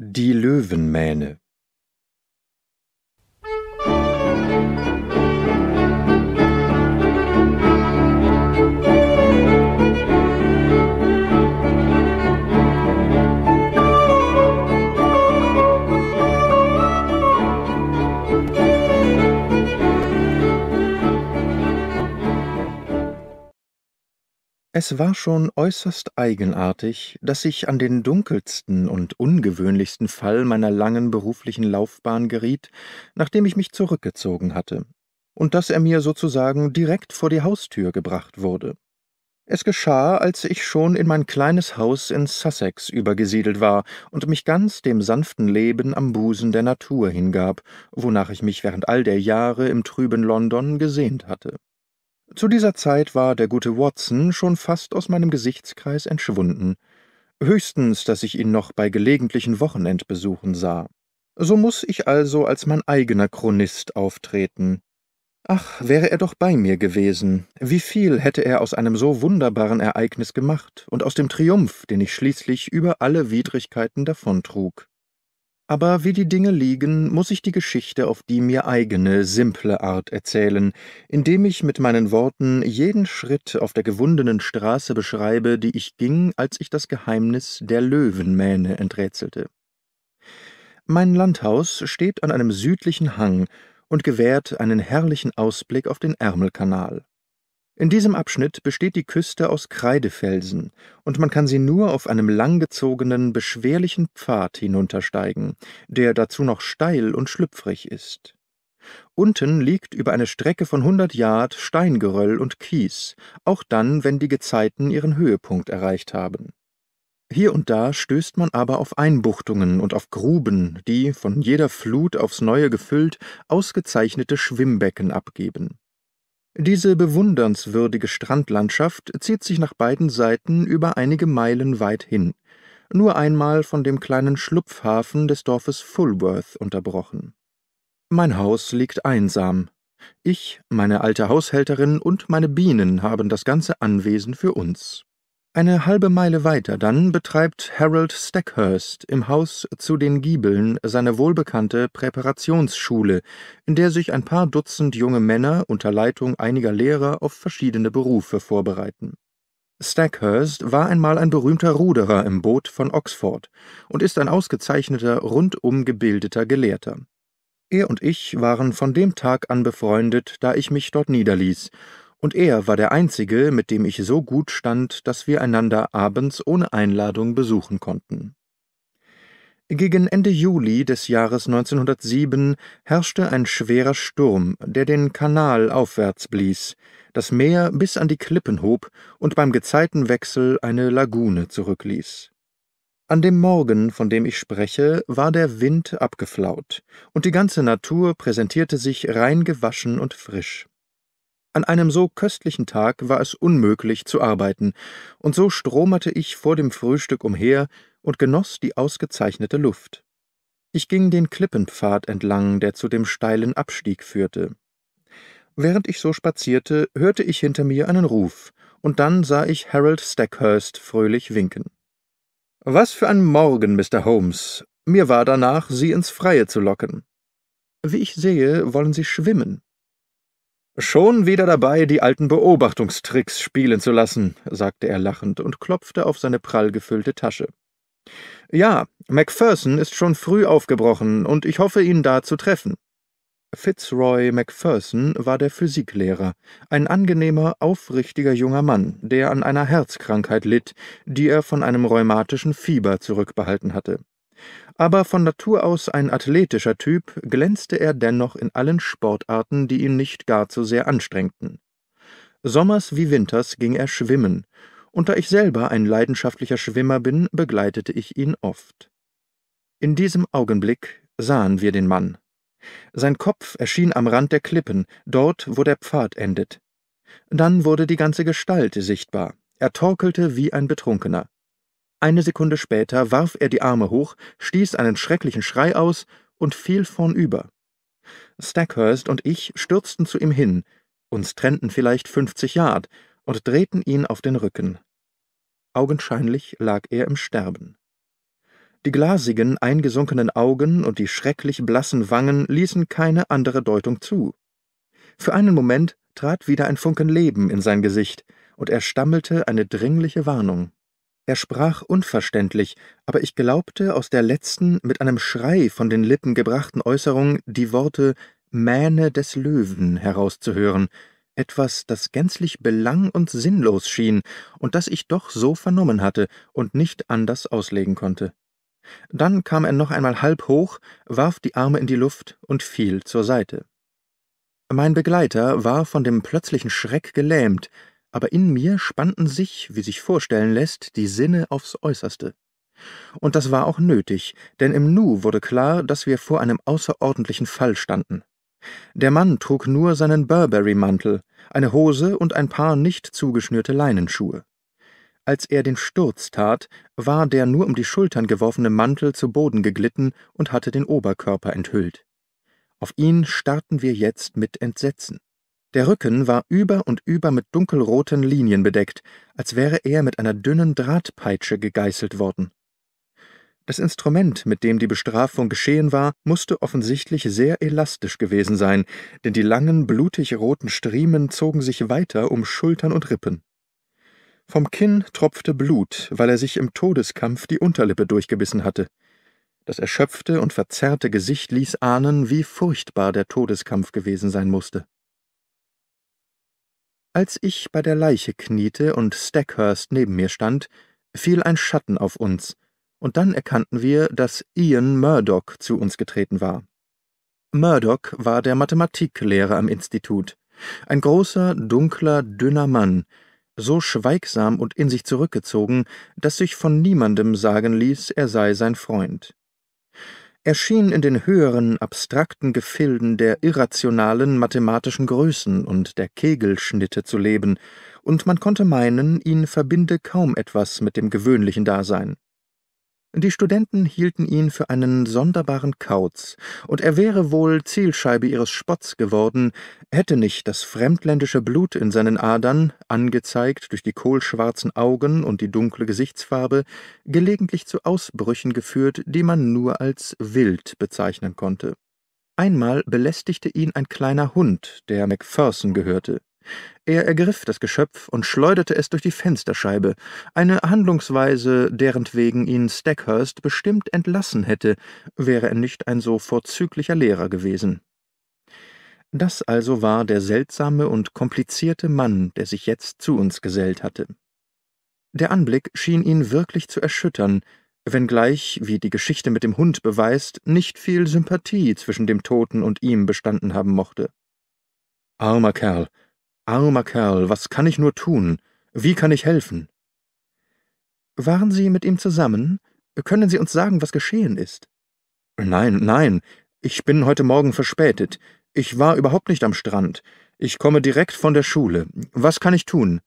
Die Löwenmähne Es war schon äußerst eigenartig, dass ich an den dunkelsten und ungewöhnlichsten Fall meiner langen beruflichen Laufbahn geriet, nachdem ich mich zurückgezogen hatte, und dass er mir sozusagen direkt vor die Haustür gebracht wurde. Es geschah, als ich schon in mein kleines Haus in Sussex übergesiedelt war und mich ganz dem sanften Leben am Busen der Natur hingab, wonach ich mich während all der Jahre im trüben London gesehnt hatte. Zu dieser Zeit war der gute Watson schon fast aus meinem Gesichtskreis entschwunden, höchstens, dass ich ihn noch bei gelegentlichen Wochenendbesuchen sah. So muß ich also als mein eigener Chronist auftreten. Ach, wäre er doch bei mir gewesen, wie viel hätte er aus einem so wunderbaren Ereignis gemacht und aus dem Triumph, den ich schließlich über alle Widrigkeiten davontrug. Aber wie die Dinge liegen, muss ich die Geschichte auf die mir eigene, simple Art erzählen, indem ich mit meinen Worten jeden Schritt auf der gewundenen Straße beschreibe, die ich ging, als ich das Geheimnis der Löwenmähne enträtselte. Mein Landhaus steht an einem südlichen Hang und gewährt einen herrlichen Ausblick auf den Ärmelkanal. In diesem Abschnitt besteht die Küste aus Kreidefelsen, und man kann sie nur auf einem langgezogenen, beschwerlichen Pfad hinuntersteigen, der dazu noch steil und schlüpfrig ist. Unten liegt über eine Strecke von hundert Yard Steingeröll und Kies, auch dann, wenn die Gezeiten ihren Höhepunkt erreicht haben. Hier und da stößt man aber auf Einbuchtungen und auf Gruben, die, von jeder Flut aufs neue gefüllt, ausgezeichnete Schwimmbecken abgeben. Diese bewundernswürdige Strandlandschaft zieht sich nach beiden Seiten über einige Meilen weit hin, nur einmal von dem kleinen Schlupfhafen des Dorfes Fulworth unterbrochen. Mein Haus liegt einsam. Ich, meine alte Haushälterin und meine Bienen haben das ganze Anwesen für uns. Eine halbe Meile weiter dann betreibt Harold Stackhurst im Haus zu den Giebeln seine wohlbekannte Präparationsschule, in der sich ein paar Dutzend junge Männer unter Leitung einiger Lehrer auf verschiedene Berufe vorbereiten. Stackhurst war einmal ein berühmter Ruderer im Boot von Oxford und ist ein ausgezeichneter, rundum gebildeter Gelehrter. Er und ich waren von dem Tag an befreundet, da ich mich dort niederließ, und er war der einzige, mit dem ich so gut stand, dass wir einander abends ohne Einladung besuchen konnten. Gegen Ende Juli des Jahres 1907 herrschte ein schwerer Sturm, der den Kanal aufwärts blies, das Meer bis an die Klippen hob und beim Gezeitenwechsel eine Lagune zurückließ. An dem Morgen, von dem ich spreche, war der Wind abgeflaut, und die ganze Natur präsentierte sich rein gewaschen und frisch. An einem so köstlichen Tag war es unmöglich zu arbeiten, und so stromerte ich vor dem Frühstück umher und genoss die ausgezeichnete Luft. Ich ging den Klippenpfad entlang, der zu dem steilen Abstieg führte. Während ich so spazierte, hörte ich hinter mir einen Ruf, und dann sah ich Harold Stackhurst fröhlich winken. Was für ein Morgen, Mr. Holmes. Mir war danach, Sie ins Freie zu locken. Wie ich sehe, wollen Sie schwimmen. Schon wieder dabei, die alten Beobachtungstricks spielen zu lassen, sagte er lachend und klopfte auf seine prall gefüllte Tasche. Ja, Macpherson ist schon früh aufgebrochen, und ich hoffe, ihn da zu treffen. Fitzroy Macpherson war der Physiklehrer, ein angenehmer, aufrichtiger junger Mann, der an einer Herzkrankheit litt, die er von einem rheumatischen Fieber zurückbehalten hatte. Aber von Natur aus ein athletischer Typ, glänzte er dennoch in allen Sportarten, die ihn nicht gar zu sehr anstrengten. Sommers wie Winters ging er schwimmen, und da ich selber ein leidenschaftlicher Schwimmer bin, begleitete ich ihn oft. In diesem Augenblick sahen wir den Mann. Sein Kopf erschien am Rand der Klippen, dort, wo der Pfad endet. Dann wurde die ganze Gestalt sichtbar. Er torkelte wie ein Betrunkener. Eine Sekunde später warf er die Arme hoch, stieß einen schrecklichen Schrei aus und fiel vornüber. Stackhurst und ich stürzten zu ihm hin, uns trennten vielleicht fünfzig Yard, und drehten ihn auf den Rücken. Augenscheinlich lag er im Sterben. Die glasigen, eingesunkenen Augen und die schrecklich blassen Wangen ließen keine andere Deutung zu. Für einen Moment trat wieder ein Funken Leben in sein Gesicht, und er stammelte eine dringliche Warnung. Er sprach unverständlich, aber ich glaubte aus der letzten, mit einem Schrei von den Lippen gebrachten Äußerung die Worte Mähne des Löwen herauszuhören, etwas, das gänzlich belang und sinnlos schien und das ich doch so vernommen hatte und nicht anders auslegen konnte. Dann kam er noch einmal halb hoch, warf die Arme in die Luft und fiel zur Seite. Mein Begleiter war von dem plötzlichen Schreck gelähmt, aber in mir spannten sich, wie sich vorstellen lässt, die Sinne aufs äußerste. Und das war auch nötig, denn im Nu wurde klar, dass wir vor einem außerordentlichen Fall standen. Der Mann trug nur seinen Burberry-Mantel, eine Hose und ein paar nicht zugeschnürte Leinenschuhe. Als er den Sturz tat, war der nur um die Schultern geworfene Mantel zu Boden geglitten und hatte den Oberkörper enthüllt. Auf ihn starrten wir jetzt mit Entsetzen. Der Rücken war über und über mit dunkelroten Linien bedeckt, als wäre er mit einer dünnen Drahtpeitsche gegeißelt worden. Das Instrument, mit dem die Bestrafung geschehen war, musste offensichtlich sehr elastisch gewesen sein, denn die langen, blutig roten Striemen zogen sich weiter um Schultern und Rippen. Vom Kinn tropfte Blut, weil er sich im Todeskampf die Unterlippe durchgebissen hatte. Das erschöpfte und verzerrte Gesicht ließ ahnen, wie furchtbar der Todeskampf gewesen sein musste. Als ich bei der Leiche kniete und Stackhurst neben mir stand, fiel ein Schatten auf uns, und dann erkannten wir, dass Ian Murdoch zu uns getreten war. Murdoch war der Mathematiklehrer am Institut, ein großer, dunkler, dünner Mann, so schweigsam und in sich zurückgezogen, dass sich von niemandem sagen ließ, er sei sein Freund erschien in den höheren abstrakten Gefilden der irrationalen mathematischen Größen und der Kegelschnitte zu leben, und man konnte meinen, ihn verbinde kaum etwas mit dem gewöhnlichen Dasein die Studenten hielten ihn für einen sonderbaren Kauz, und er wäre wohl Zielscheibe ihres Spotts geworden, hätte nicht das fremdländische Blut in seinen Adern, angezeigt durch die kohlschwarzen Augen und die dunkle Gesichtsfarbe, gelegentlich zu Ausbrüchen geführt, die man nur als wild bezeichnen konnte. Einmal belästigte ihn ein kleiner Hund, der Macpherson gehörte. Er ergriff das Geschöpf und schleuderte es durch die Fensterscheibe, eine Handlungsweise, deren wegen ihn Stackhurst bestimmt entlassen hätte, wäre er nicht ein so vorzüglicher Lehrer gewesen. Das also war der seltsame und komplizierte Mann, der sich jetzt zu uns gesellt hatte. Der Anblick schien ihn wirklich zu erschüttern, wenngleich, wie die Geschichte mit dem Hund beweist, nicht viel Sympathie zwischen dem Toten und ihm bestanden haben mochte. Armer Kerl, Armer Kerl, was kann ich nur tun? Wie kann ich helfen? Waren Sie mit ihm zusammen? Können Sie uns sagen, was geschehen ist? Nein, nein, ich bin heute Morgen verspätet. Ich war überhaupt nicht am Strand. Ich komme direkt von der Schule. Was kann ich tun?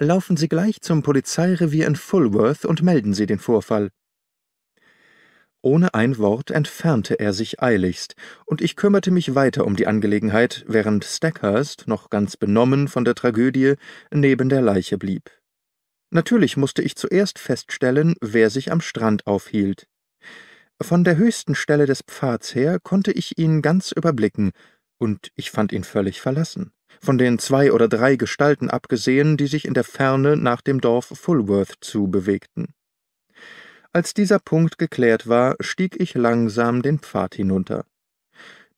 Laufen Sie gleich zum Polizeirevier in Fulworth und melden Sie den Vorfall. Ohne ein Wort entfernte er sich eiligst, und ich kümmerte mich weiter um die Angelegenheit, während Stackhurst, noch ganz benommen von der Tragödie, neben der Leiche blieb. Natürlich musste ich zuerst feststellen, wer sich am Strand aufhielt. Von der höchsten Stelle des Pfads her konnte ich ihn ganz überblicken, und ich fand ihn völlig verlassen, von den zwei oder drei Gestalten abgesehen, die sich in der Ferne nach dem Dorf Fulworth zu bewegten. Als dieser Punkt geklärt war, stieg ich langsam den Pfad hinunter.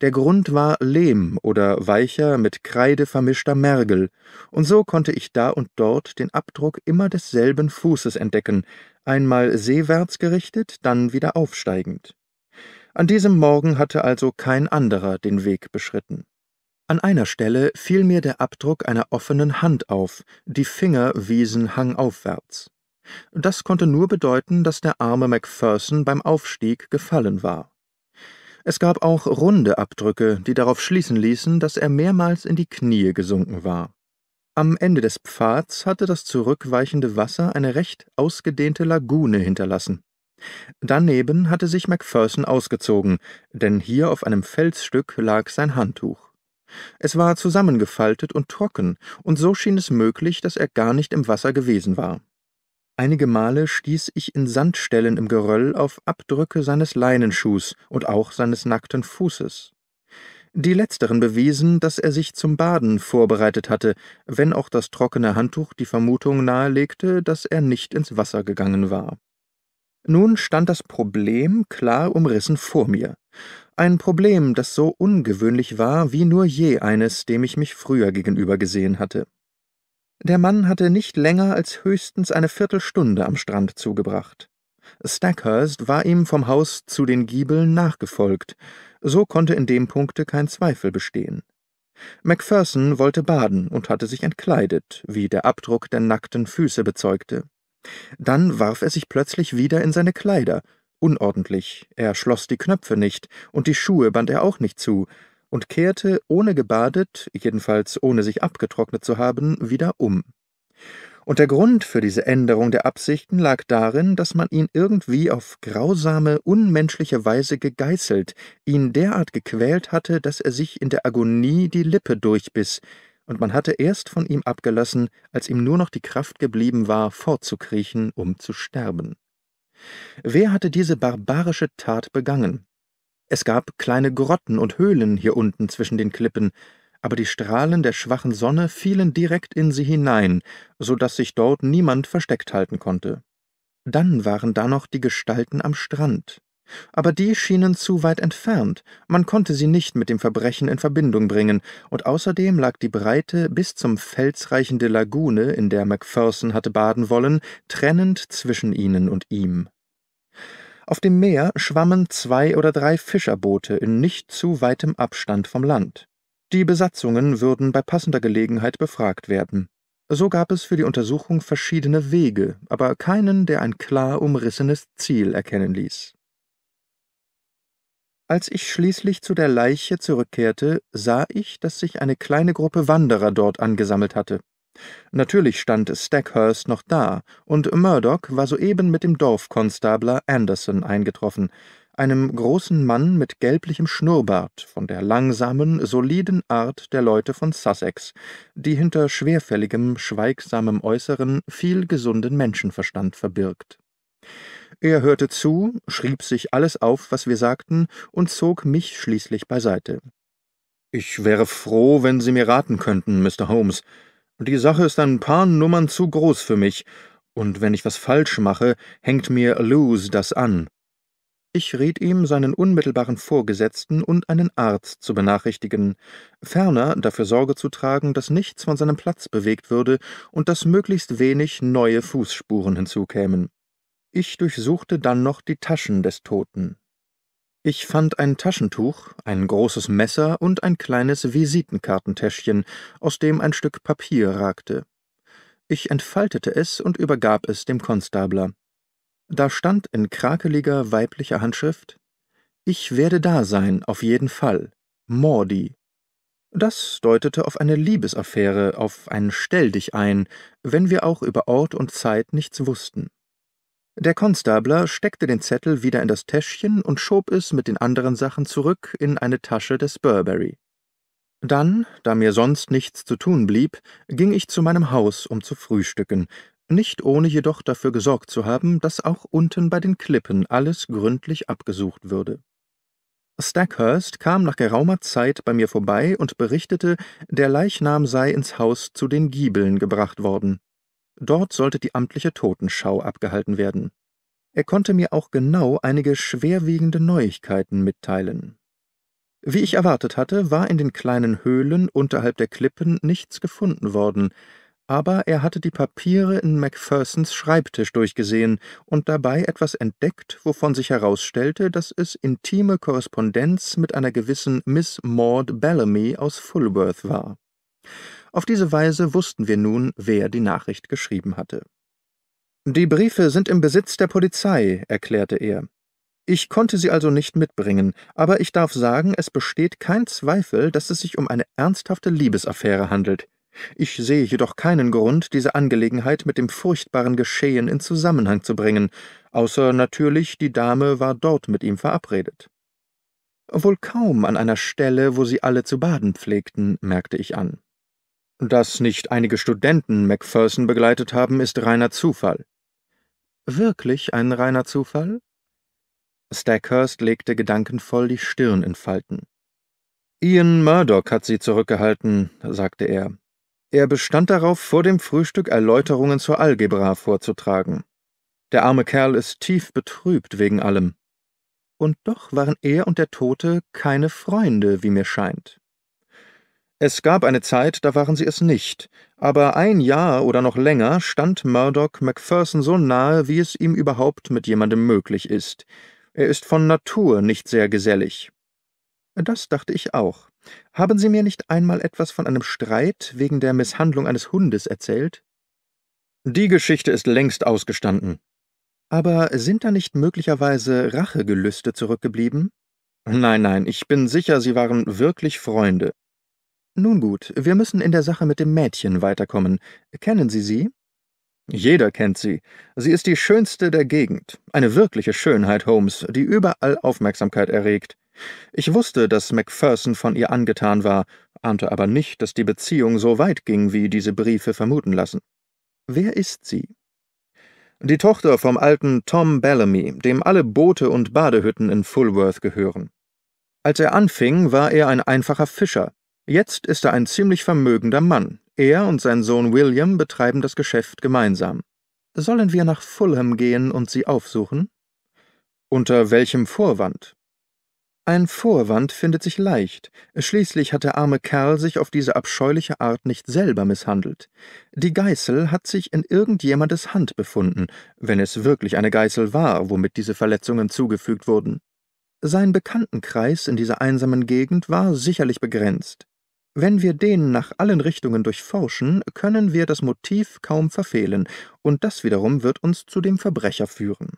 Der Grund war Lehm oder weicher, mit Kreide vermischter Mergel, und so konnte ich da und dort den Abdruck immer desselben Fußes entdecken, einmal seewärts gerichtet, dann wieder aufsteigend. An diesem Morgen hatte also kein anderer den Weg beschritten. An einer Stelle fiel mir der Abdruck einer offenen Hand auf, die Finger wiesen hangaufwärts. Das konnte nur bedeuten, dass der arme Macpherson beim Aufstieg gefallen war. Es gab auch runde Abdrücke, die darauf schließen ließen, dass er mehrmals in die Knie gesunken war. Am Ende des Pfads hatte das zurückweichende Wasser eine recht ausgedehnte Lagune hinterlassen. Daneben hatte sich Macpherson ausgezogen, denn hier auf einem Felsstück lag sein Handtuch. Es war zusammengefaltet und trocken, und so schien es möglich, dass er gar nicht im Wasser gewesen war. Einige Male stieß ich in Sandstellen im Geröll auf Abdrücke seines Leinenschuhs und auch seines nackten Fußes. Die letzteren bewiesen, dass er sich zum Baden vorbereitet hatte, wenn auch das trockene Handtuch die Vermutung nahelegte, dass er nicht ins Wasser gegangen war. Nun stand das Problem klar umrissen vor mir. Ein Problem, das so ungewöhnlich war wie nur je eines, dem ich mich früher gegenüber gesehen hatte. Der Mann hatte nicht länger als höchstens eine Viertelstunde am Strand zugebracht. Stackhurst war ihm vom Haus zu den Giebeln nachgefolgt, so konnte in dem Punkte kein Zweifel bestehen. Macpherson wollte baden und hatte sich entkleidet, wie der Abdruck der nackten Füße bezeugte. Dann warf er sich plötzlich wieder in seine Kleider, unordentlich, er schloss die Knöpfe nicht, und die Schuhe band er auch nicht zu, und kehrte, ohne gebadet, jedenfalls ohne sich abgetrocknet zu haben, wieder um. Und der Grund für diese Änderung der Absichten lag darin, dass man ihn irgendwie auf grausame, unmenschliche Weise gegeißelt, ihn derart gequält hatte, dass er sich in der Agonie die Lippe durchbiss, und man hatte erst von ihm abgelassen, als ihm nur noch die Kraft geblieben war, fortzukriechen, um zu sterben. Wer hatte diese barbarische Tat begangen? Es gab kleine Grotten und Höhlen hier unten zwischen den Klippen, aber die Strahlen der schwachen Sonne fielen direkt in sie hinein, so daß sich dort niemand versteckt halten konnte. Dann waren da noch die Gestalten am Strand. Aber die schienen zu weit entfernt, man konnte sie nicht mit dem Verbrechen in Verbindung bringen, und außerdem lag die breite, bis zum Fels reichende Lagune, in der Macpherson hatte baden wollen, trennend zwischen ihnen und ihm. Auf dem Meer schwammen zwei oder drei Fischerboote in nicht zu weitem Abstand vom Land. Die Besatzungen würden bei passender Gelegenheit befragt werden. So gab es für die Untersuchung verschiedene Wege, aber keinen, der ein klar umrissenes Ziel erkennen ließ. Als ich schließlich zu der Leiche zurückkehrte, sah ich, dass sich eine kleine Gruppe Wanderer dort angesammelt hatte. Natürlich stand Stackhurst noch da, und Murdoch war soeben mit dem Dorfkonstabler Anderson eingetroffen, einem großen Mann mit gelblichem Schnurrbart von der langsamen, soliden Art der Leute von Sussex, die hinter schwerfälligem, schweigsamem Äußeren viel gesunden Menschenverstand verbirgt. Er hörte zu, schrieb sich alles auf, was wir sagten, und zog mich schließlich beiseite. Ich wäre froh, wenn Sie mir raten könnten, Mr. Holmes, die Sache ist ein paar Nummern zu groß für mich, und wenn ich was falsch mache, hängt mir Luz das an. Ich riet ihm, seinen unmittelbaren Vorgesetzten und einen Arzt zu benachrichtigen, ferner dafür Sorge zu tragen, dass nichts von seinem Platz bewegt würde und dass möglichst wenig neue Fußspuren hinzukämen. Ich durchsuchte dann noch die Taschen des Toten. Ich fand ein Taschentuch, ein großes Messer und ein kleines Visitenkartentäschchen, aus dem ein Stück Papier ragte. Ich entfaltete es und übergab es dem Konstabler. Da stand in krakeliger weiblicher Handschrift Ich werde da sein, auf jeden Fall. Mordi. Das deutete auf eine Liebesaffäre, auf ein Stell dich ein, wenn wir auch über Ort und Zeit nichts wussten. Der Konstabler steckte den Zettel wieder in das Täschchen und schob es mit den anderen Sachen zurück in eine Tasche des Burberry. Dann, da mir sonst nichts zu tun blieb, ging ich zu meinem Haus, um zu frühstücken, nicht ohne jedoch dafür gesorgt zu haben, dass auch unten bei den Klippen alles gründlich abgesucht würde. Stackhurst kam nach geraumer Zeit bei mir vorbei und berichtete, der Leichnam sei ins Haus zu den Giebeln gebracht worden. Dort sollte die amtliche Totenschau abgehalten werden. Er konnte mir auch genau einige schwerwiegende Neuigkeiten mitteilen. Wie ich erwartet hatte, war in den kleinen Höhlen unterhalb der Klippen nichts gefunden worden, aber er hatte die Papiere in Macphersons Schreibtisch durchgesehen und dabei etwas entdeckt, wovon sich herausstellte, dass es intime Korrespondenz mit einer gewissen Miss Maud Bellamy aus Fulworth war. Auf diese Weise wussten wir nun, wer die Nachricht geschrieben hatte. Die Briefe sind im Besitz der Polizei, erklärte er. Ich konnte sie also nicht mitbringen, aber ich darf sagen, es besteht kein Zweifel, dass es sich um eine ernsthafte Liebesaffäre handelt. Ich sehe jedoch keinen Grund, diese Angelegenheit mit dem furchtbaren Geschehen in Zusammenhang zu bringen, außer natürlich, die Dame war dort mit ihm verabredet. Wohl kaum an einer Stelle, wo sie alle zu baden pflegten, merkte ich an. Dass nicht einige Studenten Macpherson begleitet haben, ist reiner Zufall. Wirklich ein reiner Zufall? Stackhurst legte gedankenvoll die Stirn in Falten. Ian Murdoch hat sie zurückgehalten, sagte er. Er bestand darauf, vor dem Frühstück Erläuterungen zur Algebra vorzutragen. Der arme Kerl ist tief betrübt wegen allem. Und doch waren er und der Tote keine Freunde, wie mir scheint. Es gab eine Zeit, da waren sie es nicht, aber ein Jahr oder noch länger stand Murdoch Macpherson so nahe, wie es ihm überhaupt mit jemandem möglich ist. Er ist von Natur nicht sehr gesellig. Das dachte ich auch. Haben Sie mir nicht einmal etwas von einem Streit wegen der Misshandlung eines Hundes erzählt? Die Geschichte ist längst ausgestanden. Aber sind da nicht möglicherweise Rachegelüste zurückgeblieben? Nein, nein, ich bin sicher, Sie waren wirklich Freunde. Nun gut, wir müssen in der Sache mit dem Mädchen weiterkommen. Kennen Sie sie? Jeder kennt sie. Sie ist die schönste der Gegend. Eine wirkliche Schönheit, Holmes, die überall Aufmerksamkeit erregt. Ich wusste, dass Macpherson von ihr angetan war, ahnte aber nicht, dass die Beziehung so weit ging, wie diese Briefe vermuten lassen. Wer ist sie? Die Tochter vom alten Tom Bellamy, dem alle Boote und Badehütten in Fulworth gehören. Als er anfing, war er ein einfacher Fischer, Jetzt ist er ein ziemlich vermögender Mann. Er und sein Sohn William betreiben das Geschäft gemeinsam. Sollen wir nach Fulham gehen und sie aufsuchen? Unter welchem Vorwand? Ein Vorwand findet sich leicht. Schließlich hat der arme Kerl sich auf diese abscheuliche Art nicht selber misshandelt. Die Geißel hat sich in irgendjemandes Hand befunden, wenn es wirklich eine Geißel war, womit diese Verletzungen zugefügt wurden. Sein Bekanntenkreis in dieser einsamen Gegend war sicherlich begrenzt. Wenn wir den nach allen Richtungen durchforschen, können wir das Motiv kaum verfehlen, und das wiederum wird uns zu dem Verbrecher führen.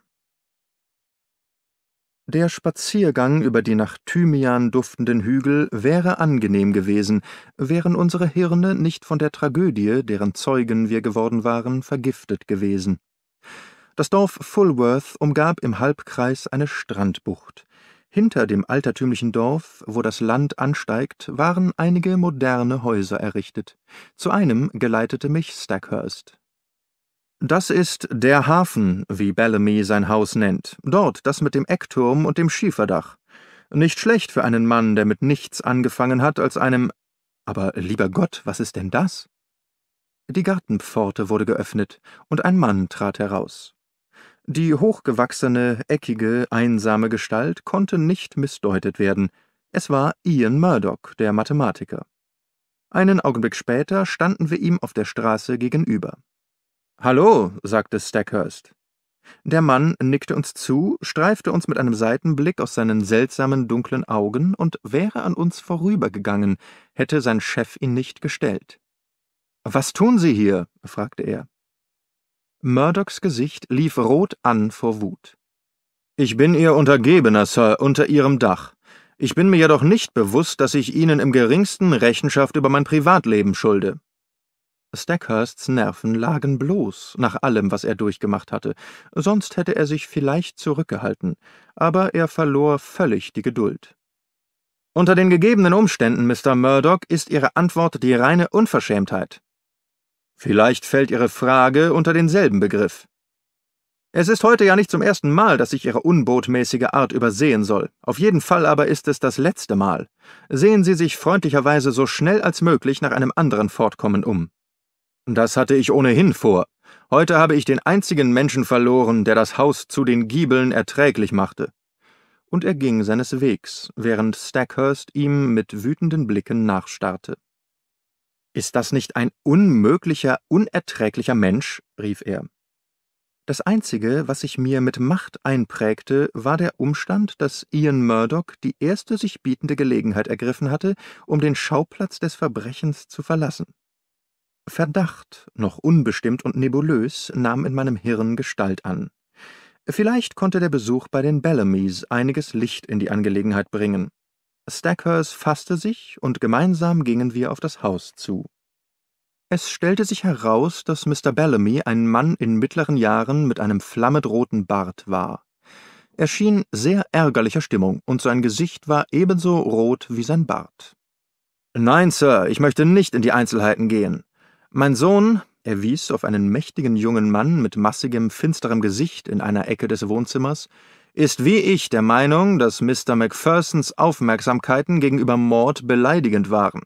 Der Spaziergang über die nach Thymian duftenden Hügel wäre angenehm gewesen, wären unsere Hirne nicht von der Tragödie, deren Zeugen wir geworden waren, vergiftet gewesen. Das Dorf Fulworth umgab im Halbkreis eine Strandbucht. Hinter dem altertümlichen Dorf, wo das Land ansteigt, waren einige moderne Häuser errichtet. Zu einem geleitete mich Stackhurst. Das ist der Hafen, wie Bellamy sein Haus nennt. Dort, das mit dem Eckturm und dem Schieferdach. Nicht schlecht für einen Mann, der mit nichts angefangen hat als einem. Aber lieber Gott, was ist denn das? Die Gartenpforte wurde geöffnet, und ein Mann trat heraus. Die hochgewachsene, eckige, einsame Gestalt konnte nicht missdeutet werden. Es war Ian Murdoch, der Mathematiker. Einen Augenblick später standen wir ihm auf der Straße gegenüber. Hallo, sagte Stackhurst. Der Mann nickte uns zu, streifte uns mit einem Seitenblick aus seinen seltsamen dunklen Augen und wäre an uns vorübergegangen, hätte sein Chef ihn nicht gestellt. Was tun Sie hier? fragte er. Murdochs Gesicht lief rot an vor Wut. »Ich bin Ihr Untergebener, Sir, unter Ihrem Dach. Ich bin mir jedoch nicht bewusst, dass ich Ihnen im geringsten Rechenschaft über mein Privatleben schulde.« Stackhursts Nerven lagen bloß nach allem, was er durchgemacht hatte, sonst hätte er sich vielleicht zurückgehalten, aber er verlor völlig die Geduld. Unter den gegebenen Umständen, Mr. Murdoch, ist Ihre Antwort die reine Unverschämtheit. Vielleicht fällt Ihre Frage unter denselben Begriff. Es ist heute ja nicht zum ersten Mal, dass ich Ihre unbotmäßige Art übersehen soll. Auf jeden Fall aber ist es das letzte Mal. Sehen Sie sich freundlicherweise so schnell als möglich nach einem anderen Fortkommen um. Das hatte ich ohnehin vor. Heute habe ich den einzigen Menschen verloren, der das Haus zu den Giebeln erträglich machte. Und er ging seines Wegs, während Stackhurst ihm mit wütenden Blicken nachstarrte. Ist das nicht ein unmöglicher, unerträglicher Mensch? rief er. Das Einzige, was sich mir mit Macht einprägte, war der Umstand, dass Ian Murdoch die erste sich bietende Gelegenheit ergriffen hatte, um den Schauplatz des Verbrechens zu verlassen. Verdacht, noch unbestimmt und nebulös, nahm in meinem Hirn Gestalt an. Vielleicht konnte der Besuch bei den Bellamys einiges Licht in die Angelegenheit bringen. Stackhurst fasste sich, und gemeinsam gingen wir auf das Haus zu. Es stellte sich heraus, dass Mr. Bellamy ein Mann in mittleren Jahren mit einem flammedroten Bart war. Er schien sehr ärgerlicher Stimmung, und sein Gesicht war ebenso rot wie sein Bart. Nein, Sir, ich möchte nicht in die Einzelheiten gehen. Mein Sohn, er wies auf einen mächtigen jungen Mann mit massigem, finsterem Gesicht in einer Ecke des Wohnzimmers, ist wie ich der Meinung, dass Mr. Macphersons Aufmerksamkeiten gegenüber Mord beleidigend waren.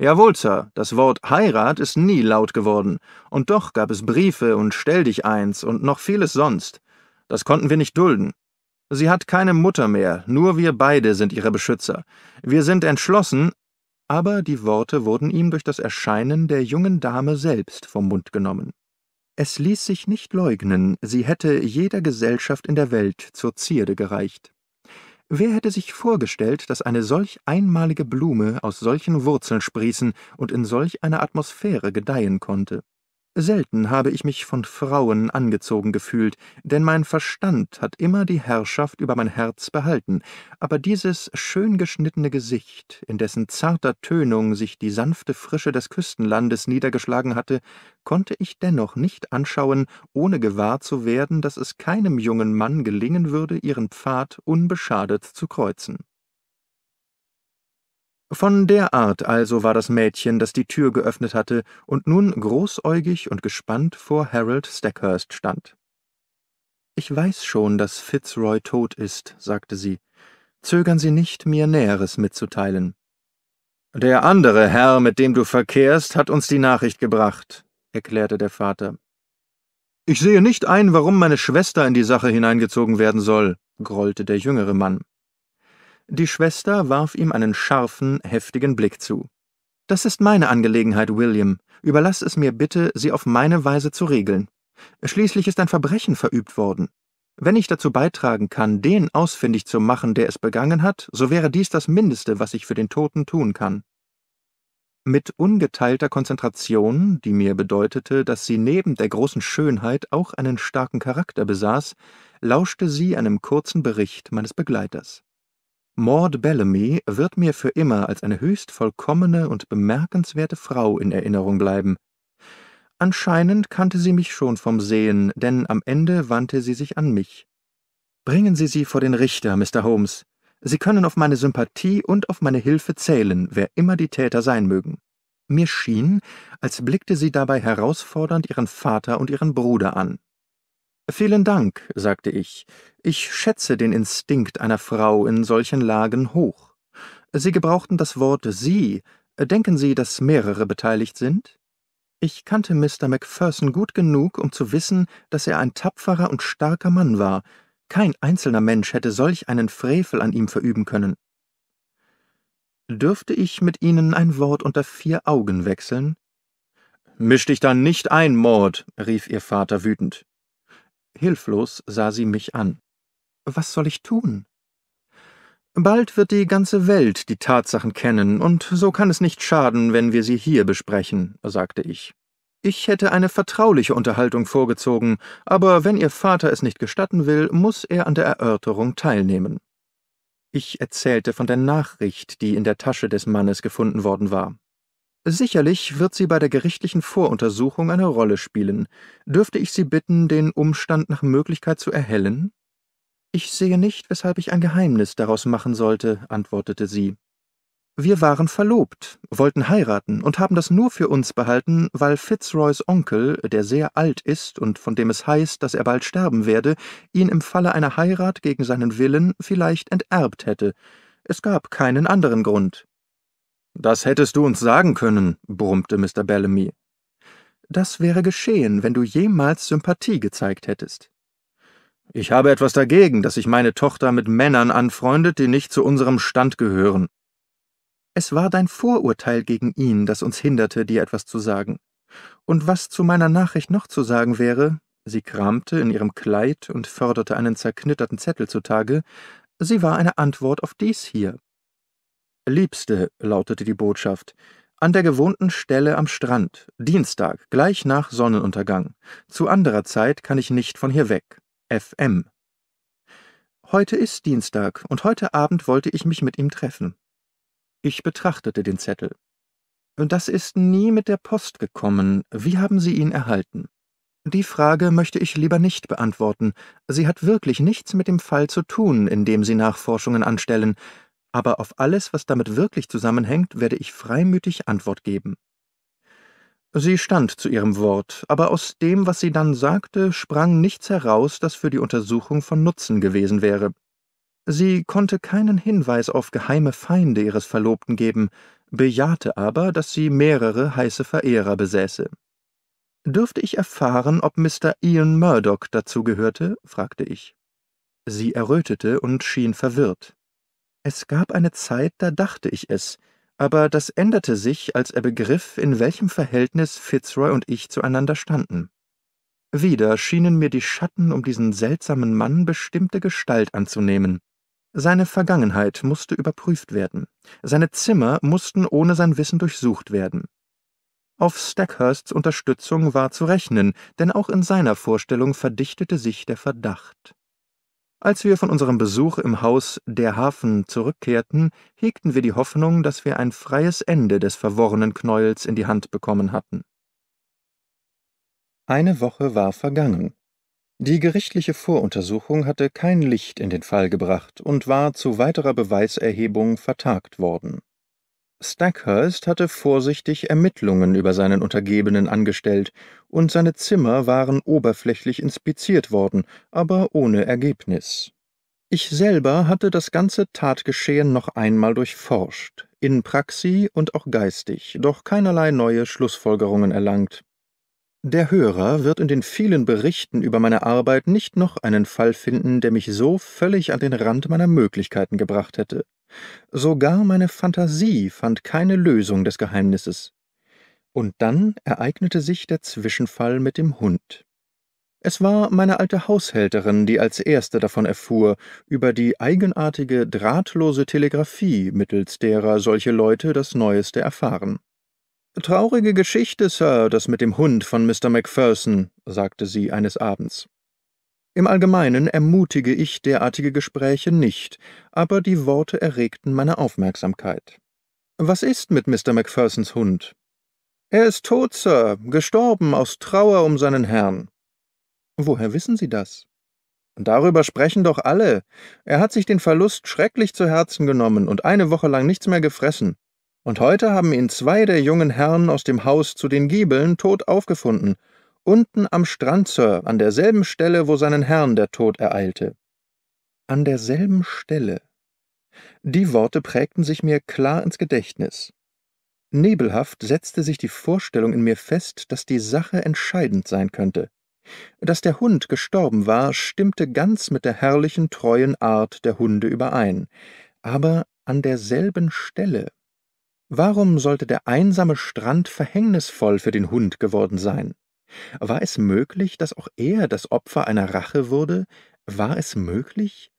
Jawohl, Sir, das Wort Heirat ist nie laut geworden, und doch gab es Briefe und Stell dich eins und noch vieles sonst. Das konnten wir nicht dulden. Sie hat keine Mutter mehr, nur wir beide sind ihre Beschützer. Wir sind entschlossen, aber die Worte wurden ihm durch das Erscheinen der jungen Dame selbst vom Mund genommen. Es ließ sich nicht leugnen, sie hätte jeder Gesellschaft in der Welt zur Zierde gereicht. Wer hätte sich vorgestellt, dass eine solch einmalige Blume aus solchen Wurzeln sprießen und in solch einer Atmosphäre gedeihen konnte? Selten habe ich mich von Frauen angezogen gefühlt, denn mein Verstand hat immer die Herrschaft über mein Herz behalten, aber dieses schön geschnittene Gesicht, in dessen zarter Tönung sich die sanfte Frische des Küstenlandes niedergeschlagen hatte, konnte ich dennoch nicht anschauen, ohne gewahr zu werden, dass es keinem jungen Mann gelingen würde, ihren Pfad unbeschadet zu kreuzen. Von der Art also war das Mädchen, das die Tür geöffnet hatte und nun großäugig und gespannt vor Harold Stackhurst stand. »Ich weiß schon, dass Fitzroy tot ist«, sagte sie. »Zögern Sie nicht, mir Näheres mitzuteilen.« »Der andere Herr, mit dem du verkehrst, hat uns die Nachricht gebracht«, erklärte der Vater. »Ich sehe nicht ein, warum meine Schwester in die Sache hineingezogen werden soll«, grollte der jüngere Mann. Die Schwester warf ihm einen scharfen, heftigen Blick zu. Das ist meine Angelegenheit, William. Überlass es mir bitte, sie auf meine Weise zu regeln. Schließlich ist ein Verbrechen verübt worden. Wenn ich dazu beitragen kann, den ausfindig zu machen, der es begangen hat, so wäre dies das Mindeste, was ich für den Toten tun kann. Mit ungeteilter Konzentration, die mir bedeutete, dass sie neben der großen Schönheit auch einen starken Charakter besaß, lauschte sie einem kurzen Bericht meines Begleiters. Maud Bellamy wird mir für immer als eine höchst vollkommene und bemerkenswerte Frau in Erinnerung bleiben. Anscheinend kannte sie mich schon vom Sehen, denn am Ende wandte sie sich an mich. Bringen Sie sie vor den Richter, Mr. Holmes. Sie können auf meine Sympathie und auf meine Hilfe zählen, wer immer die Täter sein mögen. Mir schien, als blickte sie dabei herausfordernd ihren Vater und ihren Bruder an. »Vielen Dank«, sagte ich, »ich schätze den Instinkt einer Frau in solchen Lagen hoch. Sie gebrauchten das Wort »Sie«. Denken Sie, dass mehrere beteiligt sind?« Ich kannte Mr. Macpherson gut genug, um zu wissen, dass er ein tapferer und starker Mann war. Kein einzelner Mensch hätte solch einen Frevel an ihm verüben können. »Dürfte ich mit Ihnen ein Wort unter vier Augen wechseln?« »Misch dich da nicht ein, Maud«, rief ihr Vater wütend. Hilflos sah sie mich an. Was soll ich tun? Bald wird die ganze Welt die Tatsachen kennen, und so kann es nicht schaden, wenn wir sie hier besprechen, sagte ich. Ich hätte eine vertrauliche Unterhaltung vorgezogen, aber wenn Ihr Vater es nicht gestatten will, muss er an der Erörterung teilnehmen. Ich erzählte von der Nachricht, die in der Tasche des Mannes gefunden worden war. Sicherlich wird sie bei der gerichtlichen Voruntersuchung eine Rolle spielen. Dürfte ich Sie bitten, den Umstand nach Möglichkeit zu erhellen? Ich sehe nicht, weshalb ich ein Geheimnis daraus machen sollte, antwortete sie. Wir waren verlobt, wollten heiraten und haben das nur für uns behalten, weil Fitzroys Onkel, der sehr alt ist und von dem es heißt, dass er bald sterben werde, ihn im Falle einer Heirat gegen seinen Willen vielleicht enterbt hätte. Es gab keinen anderen Grund. Das hättest du uns sagen können, brummte Mr. Bellamy. Das wäre geschehen, wenn du jemals Sympathie gezeigt hättest. Ich habe etwas dagegen, dass sich meine Tochter mit Männern anfreundet, die nicht zu unserem Stand gehören. Es war dein Vorurteil gegen ihn, das uns hinderte, dir etwas zu sagen. Und was zu meiner Nachricht noch zu sagen wäre, sie kramte in ihrem Kleid und förderte einen zerknitterten Zettel zutage, sie war eine Antwort auf dies hier. Liebste, lautete die Botschaft, an der gewohnten Stelle am Strand, Dienstag, gleich nach Sonnenuntergang. Zu anderer Zeit kann ich nicht von hier weg. FM. Heute ist Dienstag, und heute Abend wollte ich mich mit ihm treffen. Ich betrachtete den Zettel. Das ist nie mit der Post gekommen. Wie haben Sie ihn erhalten? Die Frage möchte ich lieber nicht beantworten. Sie hat wirklich nichts mit dem Fall zu tun, in dem Sie Nachforschungen anstellen aber auf alles, was damit wirklich zusammenhängt, werde ich freimütig Antwort geben. Sie stand zu ihrem Wort, aber aus dem, was sie dann sagte, sprang nichts heraus, das für die Untersuchung von Nutzen gewesen wäre. Sie konnte keinen Hinweis auf geheime Feinde ihres Verlobten geben, bejahte aber, dass sie mehrere heiße Verehrer besäße. Dürfte ich erfahren, ob Mr. Ian Murdoch dazugehörte? fragte ich. Sie errötete und schien verwirrt. Es gab eine Zeit, da dachte ich es, aber das änderte sich, als er begriff, in welchem Verhältnis Fitzroy und ich zueinander standen. Wieder schienen mir die Schatten um diesen seltsamen Mann bestimmte Gestalt anzunehmen. Seine Vergangenheit musste überprüft werden, seine Zimmer mussten ohne sein Wissen durchsucht werden. Auf Stackhursts Unterstützung war zu rechnen, denn auch in seiner Vorstellung verdichtete sich der Verdacht. Als wir von unserem Besuch im Haus Der Hafen zurückkehrten, hegten wir die Hoffnung, dass wir ein freies Ende des verworrenen Knäuels in die Hand bekommen hatten. Eine Woche war vergangen. Die gerichtliche Voruntersuchung hatte kein Licht in den Fall gebracht und war zu weiterer Beweiserhebung vertagt worden. Stackhurst hatte vorsichtig Ermittlungen über seinen Untergebenen angestellt, und seine Zimmer waren oberflächlich inspiziert worden, aber ohne Ergebnis. Ich selber hatte das ganze Tatgeschehen noch einmal durchforscht, in Praxi und auch geistig, doch keinerlei neue Schlussfolgerungen erlangt. Der Hörer wird in den vielen Berichten über meine Arbeit nicht noch einen Fall finden, der mich so völlig an den Rand meiner Möglichkeiten gebracht hätte. Sogar meine Phantasie fand keine Lösung des Geheimnisses. Und dann ereignete sich der Zwischenfall mit dem Hund. Es war meine alte Haushälterin, die als erste davon erfuhr, über die eigenartige drahtlose Telegraphie, mittels derer solche Leute das Neueste erfahren. Traurige Geschichte, Sir, das mit dem Hund von Mr. Macpherson, sagte sie eines Abends. Im Allgemeinen ermutige ich derartige Gespräche nicht, aber die Worte erregten meine Aufmerksamkeit. Was ist mit Mr. Macphersons Hund? Er ist tot, Sir, gestorben aus Trauer um seinen Herrn. Woher wissen Sie das? Darüber sprechen doch alle. Er hat sich den Verlust schrecklich zu Herzen genommen und eine Woche lang nichts mehr gefressen. Und heute haben ihn zwei der jungen Herren aus dem Haus zu den Giebeln tot aufgefunden Unten am Strand, Sir, an derselben Stelle, wo seinen Herrn der Tod ereilte. An derselben Stelle. Die Worte prägten sich mir klar ins Gedächtnis. Nebelhaft setzte sich die Vorstellung in mir fest, dass die Sache entscheidend sein könnte. Dass der Hund gestorben war, stimmte ganz mit der herrlichen, treuen Art der Hunde überein, aber an derselben Stelle. Warum sollte der einsame Strand verhängnisvoll für den Hund geworden sein? War es möglich, dass auch er das Opfer einer Rache wurde? War es möglich?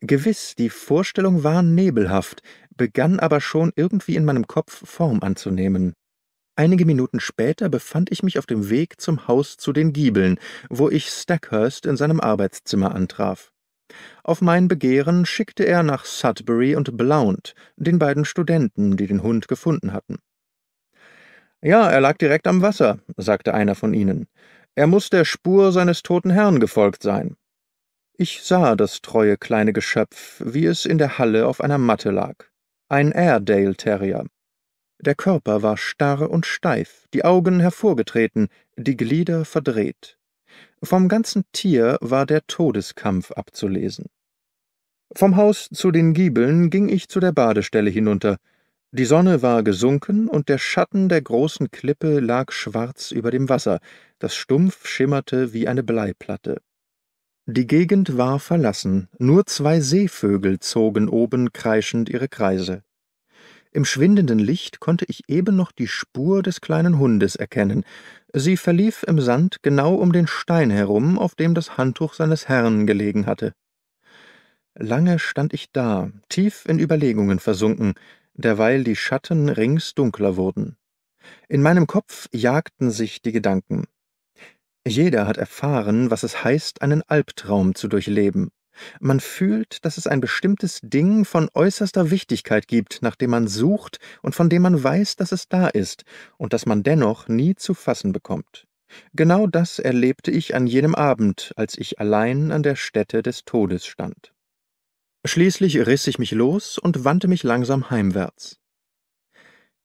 Gewiss, die Vorstellung war nebelhaft, begann aber schon irgendwie in meinem Kopf Form anzunehmen. Einige Minuten später befand ich mich auf dem Weg zum Haus zu den Giebeln, wo ich Stackhurst in seinem Arbeitszimmer antraf. Auf mein Begehren schickte er nach Sudbury und Blount, den beiden Studenten, die den Hund gefunden hatten. Ja, er lag direkt am Wasser, sagte einer von ihnen. Er muß der Spur seines toten Herrn gefolgt sein. Ich sah das treue kleine Geschöpf, wie es in der Halle auf einer Matte lag. Ein Airedale-Terrier. Der Körper war starr und steif, die Augen hervorgetreten, die Glieder verdreht. Vom ganzen Tier war der Todeskampf abzulesen. Vom Haus zu den Giebeln ging ich zu der Badestelle hinunter, die Sonne war gesunken, und der Schatten der großen Klippe lag schwarz über dem Wasser, das stumpf schimmerte wie eine Bleiplatte. Die Gegend war verlassen, nur zwei Seevögel zogen oben kreischend ihre Kreise. Im schwindenden Licht konnte ich eben noch die Spur des kleinen Hundes erkennen. Sie verlief im Sand genau um den Stein herum, auf dem das Handtuch seines Herrn gelegen hatte. Lange stand ich da, tief in Überlegungen versunken, derweil die Schatten rings dunkler wurden. In meinem Kopf jagten sich die Gedanken. Jeder hat erfahren, was es heißt, einen Albtraum zu durchleben. Man fühlt, dass es ein bestimmtes Ding von äußerster Wichtigkeit gibt, nach dem man sucht und von dem man weiß, dass es da ist und das man dennoch nie zu fassen bekommt. Genau das erlebte ich an jenem Abend, als ich allein an der Stätte des Todes stand. Schließlich riss ich mich los und wandte mich langsam heimwärts.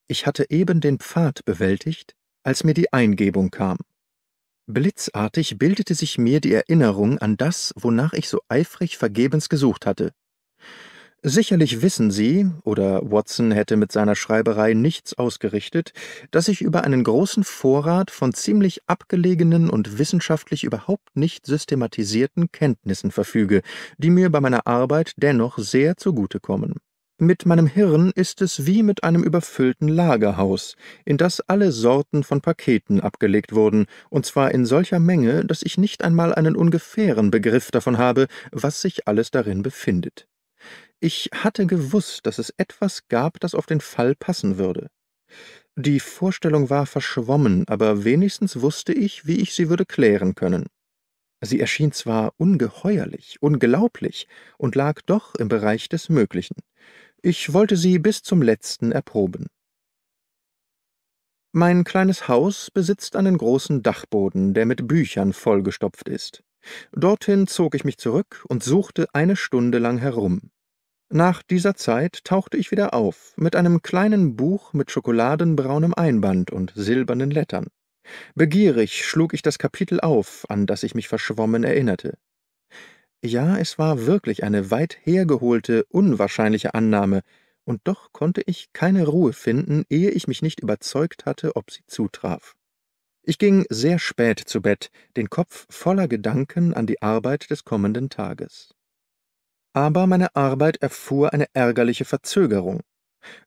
Ich hatte eben den Pfad bewältigt, als mir die Eingebung kam. Blitzartig bildete sich mir die Erinnerung an das, wonach ich so eifrig vergebens gesucht hatte. Sicherlich wissen Sie, oder Watson hätte mit seiner Schreiberei nichts ausgerichtet, dass ich über einen großen Vorrat von ziemlich abgelegenen und wissenschaftlich überhaupt nicht systematisierten Kenntnissen verfüge, die mir bei meiner Arbeit dennoch sehr zugutekommen. Mit meinem Hirn ist es wie mit einem überfüllten Lagerhaus, in das alle Sorten von Paketen abgelegt wurden, und zwar in solcher Menge, dass ich nicht einmal einen ungefähren Begriff davon habe, was sich alles darin befindet. Ich hatte gewusst, dass es etwas gab, das auf den Fall passen würde. Die Vorstellung war verschwommen, aber wenigstens wusste ich, wie ich sie würde klären können. Sie erschien zwar ungeheuerlich, unglaublich und lag doch im Bereich des Möglichen. Ich wollte sie bis zum letzten erproben. Mein kleines Haus besitzt einen großen Dachboden, der mit Büchern vollgestopft ist. Dorthin zog ich mich zurück und suchte eine Stunde lang herum. Nach dieser Zeit tauchte ich wieder auf, mit einem kleinen Buch mit schokoladenbraunem Einband und silbernen Lettern. Begierig schlug ich das Kapitel auf, an das ich mich verschwommen erinnerte. Ja, es war wirklich eine weit hergeholte, unwahrscheinliche Annahme, und doch konnte ich keine Ruhe finden, ehe ich mich nicht überzeugt hatte, ob sie zutraf. Ich ging sehr spät zu Bett, den Kopf voller Gedanken an die Arbeit des kommenden Tages aber meine Arbeit erfuhr eine ärgerliche Verzögerung.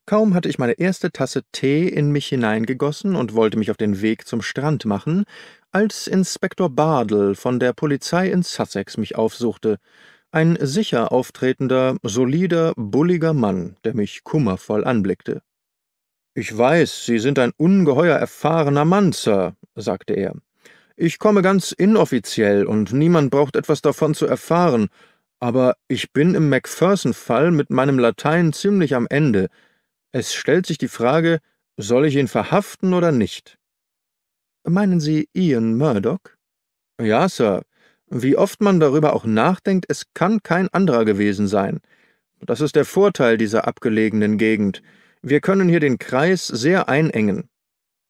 Kaum hatte ich meine erste Tasse Tee in mich hineingegossen und wollte mich auf den Weg zum Strand machen, als Inspektor Bardel von der Polizei in Sussex mich aufsuchte, ein sicher auftretender, solider, bulliger Mann, der mich kummervoll anblickte. Ich weiß, Sie sind ein ungeheuer erfahrener Mann, Sir, sagte er. Ich komme ganz inoffiziell, und niemand braucht etwas davon zu erfahren, aber ich bin im Macpherson-Fall mit meinem Latein ziemlich am Ende. Es stellt sich die Frage, soll ich ihn verhaften oder nicht? Meinen Sie Ian Murdoch? Ja, Sir. Wie oft man darüber auch nachdenkt, es kann kein anderer gewesen sein. Das ist der Vorteil dieser abgelegenen Gegend. Wir können hier den Kreis sehr einengen.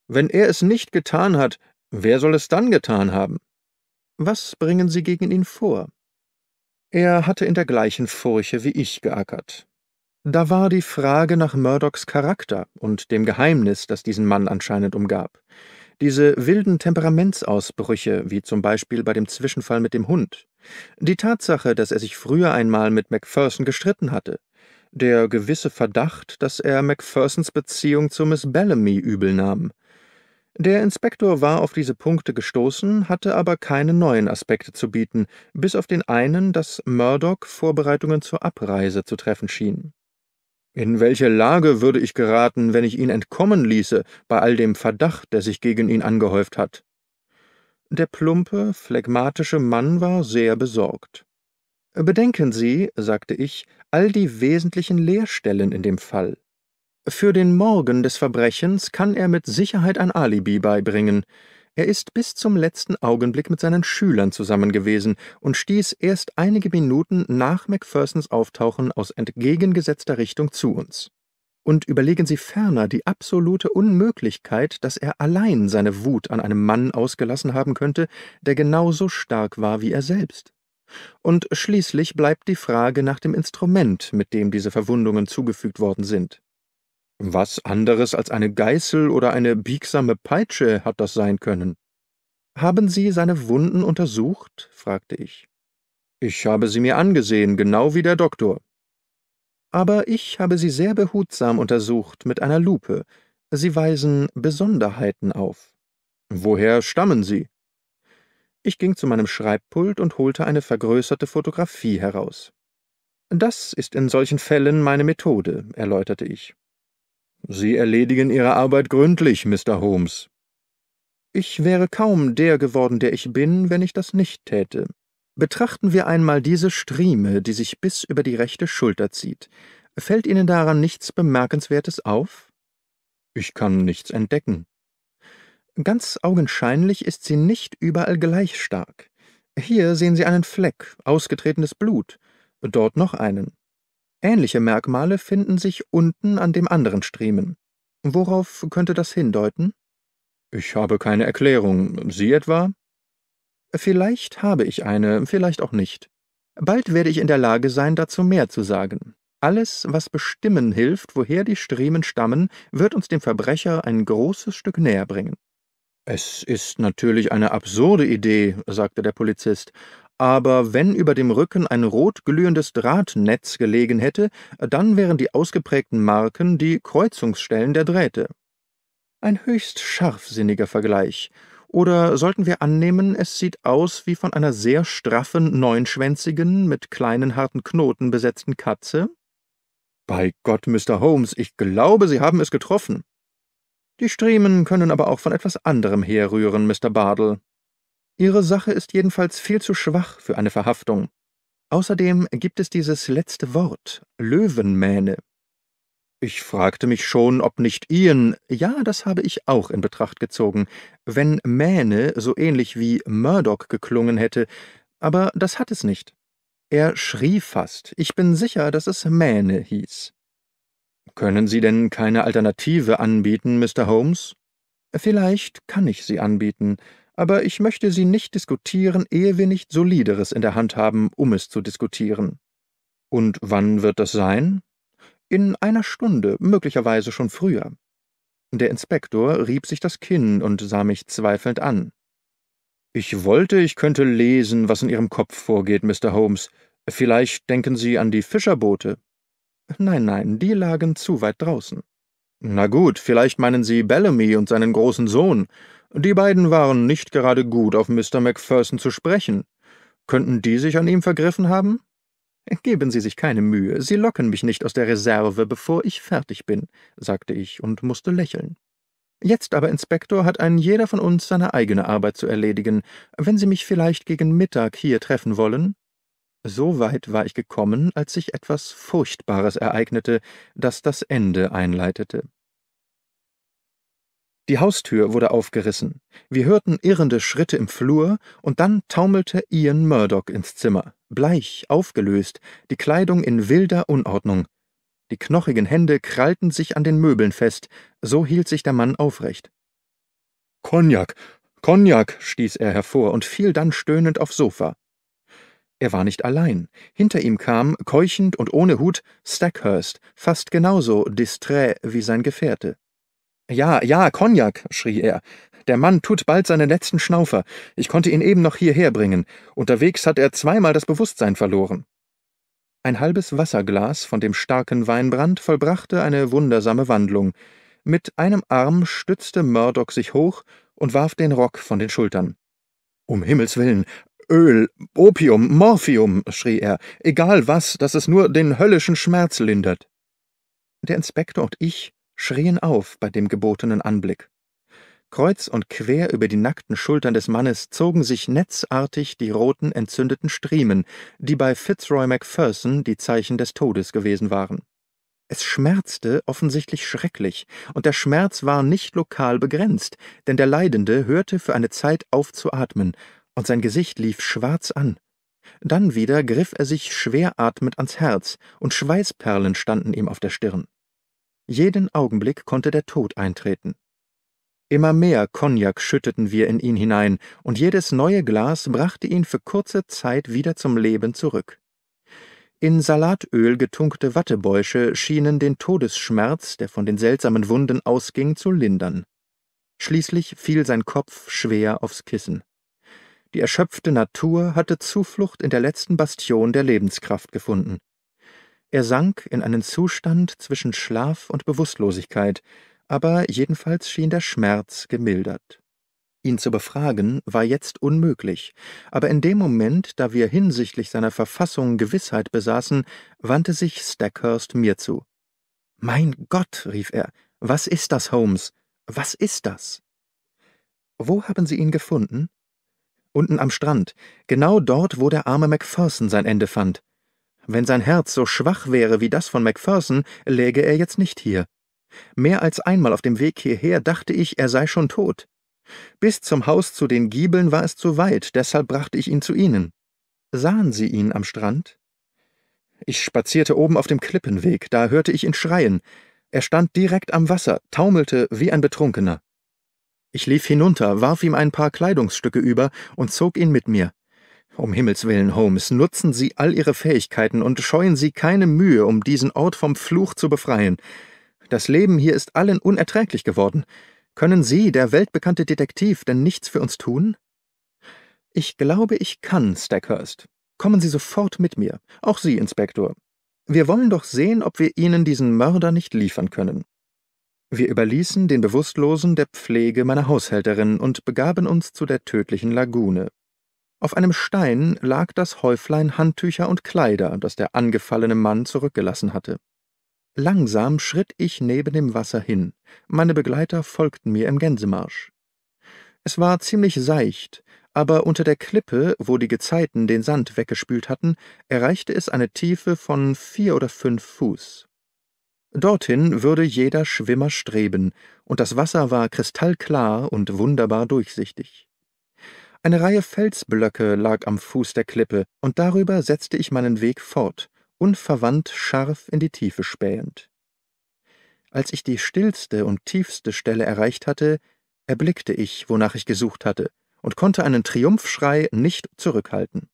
Wenn er es nicht getan hat, wer soll es dann getan haben? Was bringen Sie gegen ihn vor? Er hatte in der gleichen Furche wie ich geackert. Da war die Frage nach Murdochs Charakter und dem Geheimnis, das diesen Mann anscheinend umgab. Diese wilden Temperamentsausbrüche, wie zum Beispiel bei dem Zwischenfall mit dem Hund. Die Tatsache, dass er sich früher einmal mit Macpherson gestritten hatte. Der gewisse Verdacht, dass er Macphersons Beziehung zu Miss Bellamy übel nahm. Der Inspektor war auf diese Punkte gestoßen, hatte aber keine neuen Aspekte zu bieten, bis auf den einen, dass Murdoch Vorbereitungen zur Abreise zu treffen schien. In welche Lage würde ich geraten, wenn ich ihn entkommen ließe, bei all dem Verdacht, der sich gegen ihn angehäuft hat? Der plumpe, phlegmatische Mann war sehr besorgt. Bedenken Sie, sagte ich, all die wesentlichen Leerstellen in dem Fall. Für den Morgen des Verbrechens kann er mit Sicherheit ein Alibi beibringen. Er ist bis zum letzten Augenblick mit seinen Schülern zusammen gewesen und stieß erst einige Minuten nach Macphersons Auftauchen aus entgegengesetzter Richtung zu uns. Und überlegen Sie ferner die absolute Unmöglichkeit, dass er allein seine Wut an einem Mann ausgelassen haben könnte, der genauso stark war wie er selbst. Und schließlich bleibt die Frage nach dem Instrument, mit dem diese Verwundungen zugefügt worden sind. Was anderes als eine Geißel oder eine biegsame Peitsche hat das sein können. Haben Sie seine Wunden untersucht? fragte ich. Ich habe sie mir angesehen, genau wie der Doktor. Aber ich habe sie sehr behutsam untersucht mit einer Lupe. Sie weisen Besonderheiten auf. Woher stammen sie? Ich ging zu meinem Schreibpult und holte eine vergrößerte Fotografie heraus. Das ist in solchen Fällen meine Methode, erläuterte ich. Sie erledigen Ihre Arbeit gründlich, Mr. Holmes. Ich wäre kaum der geworden, der ich bin, wenn ich das nicht täte. Betrachten wir einmal diese Strieme, die sich bis über die rechte Schulter zieht. Fällt Ihnen daran nichts Bemerkenswertes auf? Ich kann nichts entdecken. Ganz augenscheinlich ist sie nicht überall gleich stark. Hier sehen Sie einen Fleck, ausgetretenes Blut, dort noch einen. Ähnliche Merkmale finden sich unten an dem anderen Striemen. Worauf könnte das hindeuten? Ich habe keine Erklärung. Sie etwa? Vielleicht habe ich eine, vielleicht auch nicht. Bald werde ich in der Lage sein, dazu mehr zu sagen. Alles, was bestimmen hilft, woher die Striemen stammen, wird uns dem Verbrecher ein großes Stück näher bringen. Es ist natürlich eine absurde Idee, sagte der Polizist, aber wenn über dem Rücken ein rot glühendes Drahtnetz gelegen hätte, dann wären die ausgeprägten Marken die Kreuzungsstellen der Drähte. Ein höchst scharfsinniger Vergleich. Oder sollten wir annehmen, es sieht aus wie von einer sehr straffen, neunschwänzigen, mit kleinen harten Knoten besetzten Katze? Bei Gott, Mr. Holmes, ich glaube, Sie haben es getroffen. Die Striemen können aber auch von etwas anderem herrühren, Mr. Bardell. Ihre Sache ist jedenfalls viel zu schwach für eine Verhaftung. Außerdem gibt es dieses letzte Wort, Löwenmähne. Ich fragte mich schon, ob nicht Ian, ja, das habe ich auch in Betracht gezogen, wenn Mähne so ähnlich wie Murdoch geklungen hätte, aber das hat es nicht. Er schrie fast, ich bin sicher, dass es Mähne hieß. Können Sie denn keine Alternative anbieten, Mr. Holmes? Vielleicht kann ich sie anbieten, aber ich möchte sie nicht diskutieren, ehe wir nicht Solideres in der Hand haben, um es zu diskutieren. Und wann wird das sein? In einer Stunde, möglicherweise schon früher. Der Inspektor rieb sich das Kinn und sah mich zweifelnd an. Ich wollte, ich könnte lesen, was in Ihrem Kopf vorgeht, Mr. Holmes. Vielleicht denken Sie an die Fischerboote. Nein, nein, die lagen zu weit draußen. Na gut, vielleicht meinen Sie Bellamy und seinen großen Sohn. Die beiden waren nicht gerade gut, auf Mr. Macpherson zu sprechen. Könnten die sich an ihm vergriffen haben? Geben Sie sich keine Mühe, Sie locken mich nicht aus der Reserve, bevor ich fertig bin, sagte ich und musste lächeln. Jetzt aber, Inspektor, hat ein jeder von uns seine eigene Arbeit zu erledigen. Wenn Sie mich vielleicht gegen Mittag hier treffen wollen? So weit war ich gekommen, als sich etwas Furchtbares ereignete, das das Ende einleitete. Die Haustür wurde aufgerissen. Wir hörten irrende Schritte im Flur, und dann taumelte Ian Murdoch ins Zimmer, bleich, aufgelöst, die Kleidung in wilder Unordnung. Die knochigen Hände krallten sich an den Möbeln fest, so hielt sich der Mann aufrecht. Cognac, Cognac, stieß er hervor und fiel dann stöhnend aufs Sofa. Er war nicht allein. Hinter ihm kam, keuchend und ohne Hut, Stackhurst, fast genauso distrait wie sein Gefährte. Ja, ja, Cognac, schrie er. Der Mann tut bald seinen letzten Schnaufer. Ich konnte ihn eben noch hierher bringen. Unterwegs hat er zweimal das Bewusstsein verloren. Ein halbes Wasserglas von dem starken Weinbrand vollbrachte eine wundersame Wandlung. Mit einem Arm stützte Murdoch sich hoch und warf den Rock von den Schultern. Um Himmels willen, Öl, Opium, Morphium, schrie er, egal was, dass es nur den höllischen Schmerz lindert. Der Inspektor und ich schrien auf bei dem gebotenen Anblick. Kreuz und quer über die nackten Schultern des Mannes zogen sich netzartig die roten, entzündeten Striemen, die bei Fitzroy Macpherson die Zeichen des Todes gewesen waren. Es schmerzte offensichtlich schrecklich, und der Schmerz war nicht lokal begrenzt, denn der Leidende hörte für eine Zeit auf zu atmen, und sein Gesicht lief schwarz an. Dann wieder griff er sich schwer atmend ans Herz, und Schweißperlen standen ihm auf der Stirn. Jeden Augenblick konnte der Tod eintreten. Immer mehr Cognac schütteten wir in ihn hinein, und jedes neue Glas brachte ihn für kurze Zeit wieder zum Leben zurück. In Salatöl getunkte Wattebäusche schienen den Todesschmerz, der von den seltsamen Wunden ausging, zu lindern. Schließlich fiel sein Kopf schwer aufs Kissen. Die erschöpfte Natur hatte Zuflucht in der letzten Bastion der Lebenskraft gefunden. Er sank in einen Zustand zwischen Schlaf und Bewusstlosigkeit, aber jedenfalls schien der Schmerz gemildert. Ihn zu befragen war jetzt unmöglich, aber in dem Moment, da wir hinsichtlich seiner Verfassung Gewissheit besaßen, wandte sich Stackhurst mir zu. Mein Gott, rief er, was ist das, Holmes? Was ist das? Wo haben Sie ihn gefunden? Unten am Strand, genau dort, wo der arme Macpherson sein Ende fand. Wenn sein Herz so schwach wäre wie das von Macpherson, läge er jetzt nicht hier. Mehr als einmal auf dem Weg hierher dachte ich, er sei schon tot. Bis zum Haus zu den Giebeln war es zu weit, deshalb brachte ich ihn zu Ihnen. Sahen Sie ihn am Strand? Ich spazierte oben auf dem Klippenweg, da hörte ich ihn schreien. Er stand direkt am Wasser, taumelte wie ein Betrunkener. Ich lief hinunter, warf ihm ein paar Kleidungsstücke über und zog ihn mit mir. Um Himmels willen, Holmes, nutzen Sie all Ihre Fähigkeiten und scheuen Sie keine Mühe, um diesen Ort vom Fluch zu befreien. Das Leben hier ist allen unerträglich geworden. Können Sie, der weltbekannte Detektiv, denn nichts für uns tun? Ich glaube, ich kann, Stackhurst. Kommen Sie sofort mit mir, auch Sie, Inspektor. Wir wollen doch sehen, ob wir Ihnen diesen Mörder nicht liefern können. Wir überließen den Bewusstlosen der Pflege meiner Haushälterin und begaben uns zu der tödlichen Lagune. Auf einem Stein lag das Häuflein Handtücher und Kleider, das der angefallene Mann zurückgelassen hatte. Langsam schritt ich neben dem Wasser hin, meine Begleiter folgten mir im Gänsemarsch. Es war ziemlich seicht, aber unter der Klippe, wo die Gezeiten den Sand weggespült hatten, erreichte es eine Tiefe von vier oder fünf Fuß. Dorthin würde jeder Schwimmer streben, und das Wasser war kristallklar und wunderbar durchsichtig. Eine Reihe Felsblöcke lag am Fuß der Klippe, und darüber setzte ich meinen Weg fort, unverwandt scharf in die Tiefe spähend. Als ich die stillste und tiefste Stelle erreicht hatte, erblickte ich, wonach ich gesucht hatte, und konnte einen Triumphschrei nicht zurückhalten.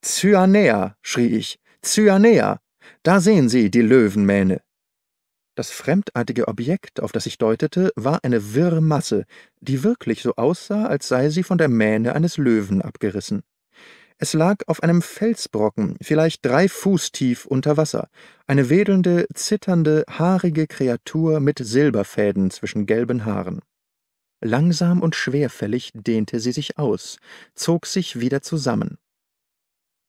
Cyanea, schrie ich, Cyanea, da sehen Sie die Löwenmähne. Das fremdartige Objekt, auf das ich deutete, war eine wirre Masse, die wirklich so aussah, als sei sie von der Mähne eines Löwen abgerissen. Es lag auf einem Felsbrocken, vielleicht drei Fuß tief unter Wasser, eine wedelnde, zitternde, haarige Kreatur mit Silberfäden zwischen gelben Haaren. Langsam und schwerfällig dehnte sie sich aus, zog sich wieder zusammen.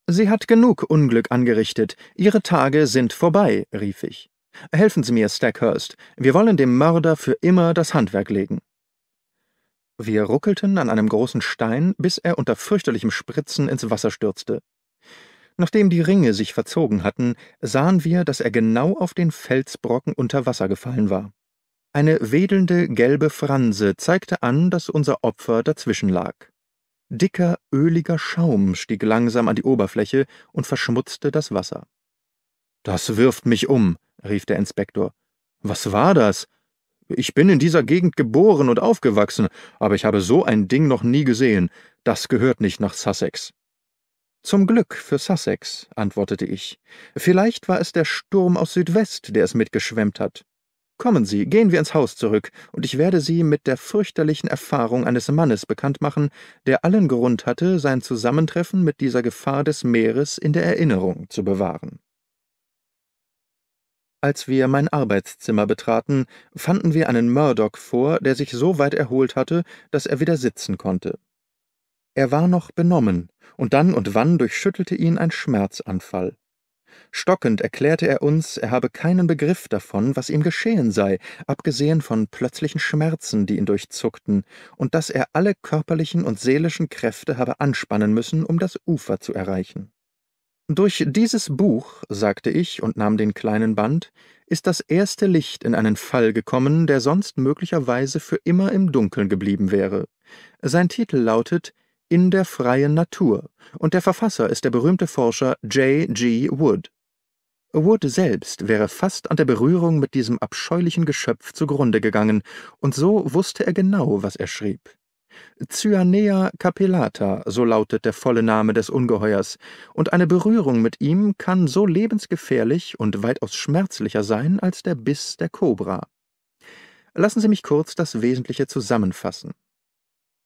Sie hat genug Unglück angerichtet, ihre Tage sind vorbei, rief ich. Helfen Sie mir, Stackhurst. Wir wollen dem Mörder für immer das Handwerk legen. Wir ruckelten an einem großen Stein, bis er unter fürchterlichem Spritzen ins Wasser stürzte. Nachdem die Ringe sich verzogen hatten, sahen wir, dass er genau auf den Felsbrocken unter Wasser gefallen war. Eine wedelnde gelbe Franse zeigte an, dass unser Opfer dazwischen lag. Dicker, öliger Schaum stieg langsam an die Oberfläche und verschmutzte das Wasser. Das wirft mich um, rief der Inspektor. Was war das? Ich bin in dieser Gegend geboren und aufgewachsen, aber ich habe so ein Ding noch nie gesehen. Das gehört nicht nach Sussex. Zum Glück für Sussex, antwortete ich. Vielleicht war es der Sturm aus Südwest, der es mitgeschwemmt hat. Kommen Sie, gehen wir ins Haus zurück, und ich werde Sie mit der fürchterlichen Erfahrung eines Mannes bekannt machen, der allen Grund hatte, sein Zusammentreffen mit dieser Gefahr des Meeres in der Erinnerung zu bewahren. Als wir mein Arbeitszimmer betraten, fanden wir einen Murdoch vor, der sich so weit erholt hatte, dass er wieder sitzen konnte. Er war noch benommen, und dann und wann durchschüttelte ihn ein Schmerzanfall. Stockend erklärte er uns, er habe keinen Begriff davon, was ihm geschehen sei, abgesehen von plötzlichen Schmerzen, die ihn durchzuckten, und dass er alle körperlichen und seelischen Kräfte habe anspannen müssen, um das Ufer zu erreichen. Durch dieses Buch, sagte ich und nahm den kleinen Band, ist das erste Licht in einen Fall gekommen, der sonst möglicherweise für immer im Dunkeln geblieben wäre. Sein Titel lautet In der freien Natur und der Verfasser ist der berühmte Forscher J. G. Wood. Wood selbst wäre fast an der Berührung mit diesem abscheulichen Geschöpf zugrunde gegangen, und so wusste er genau, was er schrieb. Cyanea capellata, so lautet der volle Name des Ungeheuers, und eine Berührung mit ihm kann so lebensgefährlich und weitaus schmerzlicher sein als der Biss der Kobra. Lassen Sie mich kurz das Wesentliche zusammenfassen.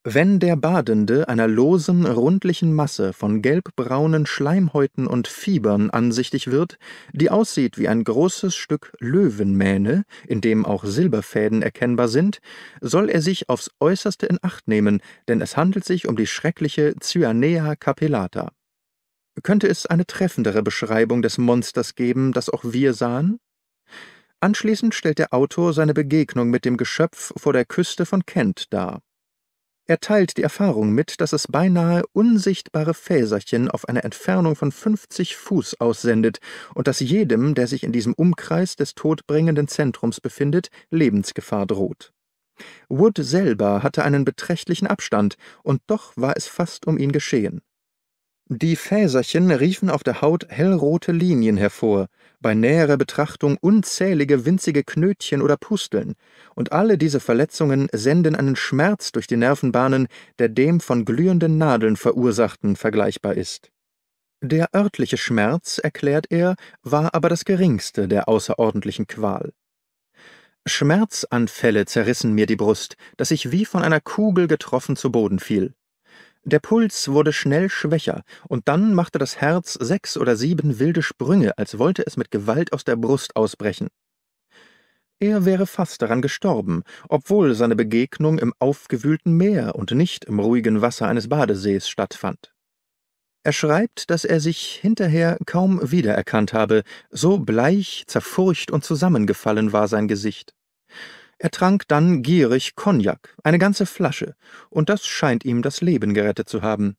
Wenn der Badende einer losen, rundlichen Masse von gelbbraunen Schleimhäuten und Fiebern ansichtig wird, die aussieht wie ein großes Stück Löwenmähne, in dem auch Silberfäden erkennbar sind, soll er sich aufs Äußerste in Acht nehmen, denn es handelt sich um die schreckliche Cyanea capellata. Könnte es eine treffendere Beschreibung des Monsters geben, das auch wir sahen? Anschließend stellt der Autor seine Begegnung mit dem Geschöpf vor der Küste von Kent dar er teilt die Erfahrung mit, dass es beinahe unsichtbare Fäserchen auf einer Entfernung von 50 Fuß aussendet und dass jedem, der sich in diesem Umkreis des todbringenden Zentrums befindet, Lebensgefahr droht. Wood selber hatte einen beträchtlichen Abstand, und doch war es fast um ihn geschehen. Die Fäserchen riefen auf der Haut hellrote Linien hervor, bei näherer Betrachtung unzählige winzige Knötchen oder Pusteln, und alle diese Verletzungen senden einen Schmerz durch die Nervenbahnen, der dem von glühenden Nadeln verursachten vergleichbar ist. Der örtliche Schmerz, erklärt er, war aber das geringste der außerordentlichen Qual. Schmerzanfälle zerrissen mir die Brust, dass ich wie von einer Kugel getroffen zu Boden fiel. Der Puls wurde schnell schwächer, und dann machte das Herz sechs oder sieben wilde Sprünge, als wollte es mit Gewalt aus der Brust ausbrechen. Er wäre fast daran gestorben, obwohl seine Begegnung im aufgewühlten Meer und nicht im ruhigen Wasser eines Badesees stattfand. Er schreibt, dass er sich hinterher kaum wiedererkannt habe, so bleich, zerfurcht und zusammengefallen war sein Gesicht. Er trank dann gierig Cognac, eine ganze Flasche, und das scheint ihm das Leben gerettet zu haben.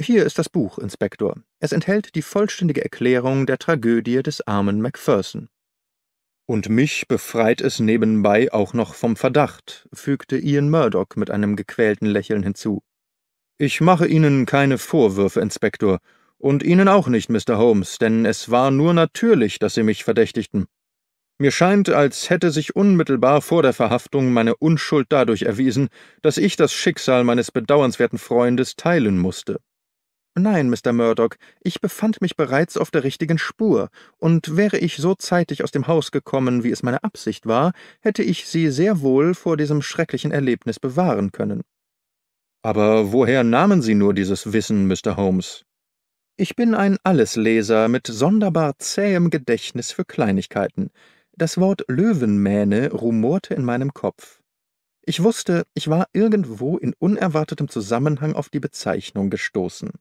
Hier ist das Buch, Inspektor. Es enthält die vollständige Erklärung der Tragödie des armen Macpherson. Und mich befreit es nebenbei auch noch vom Verdacht, fügte Ian Murdoch mit einem gequälten Lächeln hinzu. Ich mache Ihnen keine Vorwürfe, Inspektor, und Ihnen auch nicht, Mr. Holmes, denn es war nur natürlich, dass Sie mich verdächtigten. Mir scheint, als hätte sich unmittelbar vor der Verhaftung meine Unschuld dadurch erwiesen, dass ich das Schicksal meines bedauernswerten Freundes teilen musste. Nein, Mr. Murdoch, ich befand mich bereits auf der richtigen Spur, und wäre ich so zeitig aus dem Haus gekommen, wie es meine Absicht war, hätte ich Sie sehr wohl vor diesem schrecklichen Erlebnis bewahren können. Aber woher nahmen Sie nur dieses Wissen, Mr. Holmes? Ich bin ein Allesleser mit sonderbar zähem Gedächtnis für Kleinigkeiten. Das Wort Löwenmähne rumorte in meinem Kopf. Ich wusste, ich war irgendwo in unerwartetem Zusammenhang auf die Bezeichnung gestoßen.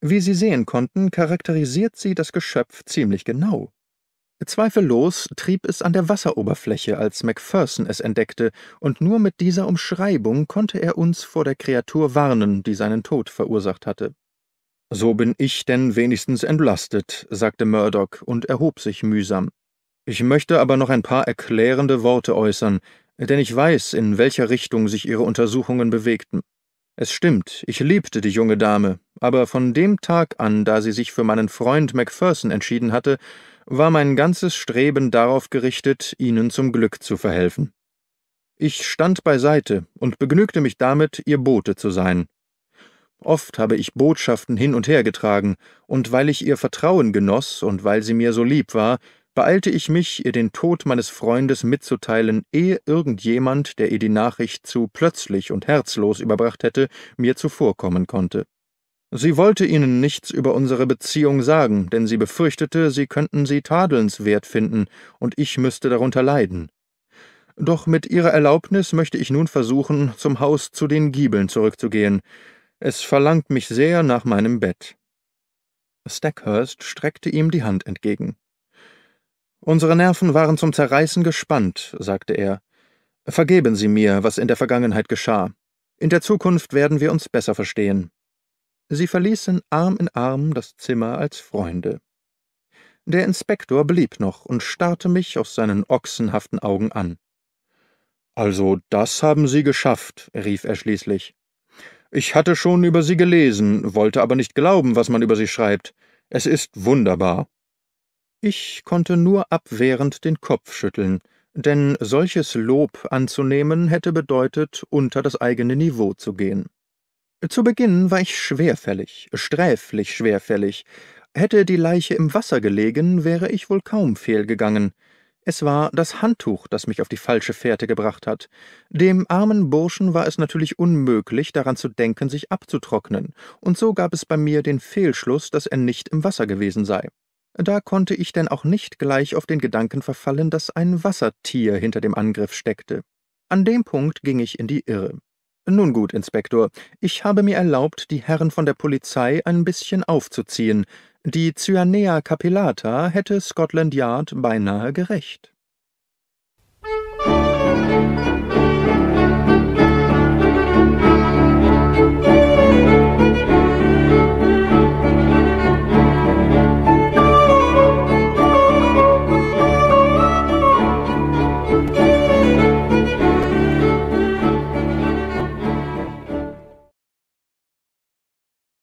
Wie Sie sehen konnten, charakterisiert sie das Geschöpf ziemlich genau. Zweifellos trieb es an der Wasseroberfläche, als Macpherson es entdeckte, und nur mit dieser Umschreibung konnte er uns vor der Kreatur warnen, die seinen Tod verursacht hatte. So bin ich denn wenigstens entlastet, sagte Murdoch und erhob sich mühsam. Ich möchte aber noch ein paar erklärende Worte äußern, denn ich weiß, in welcher Richtung sich Ihre Untersuchungen bewegten. Es stimmt, ich liebte die junge Dame, aber von dem Tag an, da sie sich für meinen Freund Macpherson entschieden hatte, war mein ganzes Streben darauf gerichtet, ihnen zum Glück zu verhelfen. Ich stand beiseite und begnügte mich damit, ihr Bote zu sein. Oft habe ich Botschaften hin und her getragen, und weil ich ihr Vertrauen genoss und weil sie mir so lieb war, beeilte ich mich, ihr den Tod meines Freundes mitzuteilen, ehe irgendjemand, der ihr die Nachricht zu plötzlich und herzlos überbracht hätte, mir zuvorkommen konnte. Sie wollte ihnen nichts über unsere Beziehung sagen, denn sie befürchtete, sie könnten sie tadelnswert finden, und ich müsste darunter leiden. Doch mit ihrer Erlaubnis möchte ich nun versuchen, zum Haus zu den Giebeln zurückzugehen. Es verlangt mich sehr nach meinem Bett. Stackhurst streckte ihm die Hand entgegen. Unsere Nerven waren zum Zerreißen gespannt, sagte er. Vergeben Sie mir, was in der Vergangenheit geschah. In der Zukunft werden wir uns besser verstehen. Sie verließen Arm in Arm das Zimmer als Freunde. Der Inspektor blieb noch und starrte mich aus seinen ochsenhaften Augen an. Also das haben Sie geschafft, rief er schließlich. Ich hatte schon über Sie gelesen, wollte aber nicht glauben, was man über Sie schreibt. Es ist wunderbar. Ich konnte nur abwehrend den Kopf schütteln, denn solches Lob anzunehmen hätte bedeutet, unter das eigene Niveau zu gehen. Zu Beginn war ich schwerfällig, sträflich schwerfällig. Hätte die Leiche im Wasser gelegen, wäre ich wohl kaum fehlgegangen. Es war das Handtuch, das mich auf die falsche Fährte gebracht hat. Dem armen Burschen war es natürlich unmöglich, daran zu denken, sich abzutrocknen, und so gab es bei mir den Fehlschluss, dass er nicht im Wasser gewesen sei. Da konnte ich denn auch nicht gleich auf den Gedanken verfallen, dass ein Wassertier hinter dem Angriff steckte. An dem Punkt ging ich in die Irre. Nun gut, Inspektor, ich habe mir erlaubt, die Herren von der Polizei ein bisschen aufzuziehen. Die Cyanea capillata hätte Scotland Yard beinahe gerecht. Musik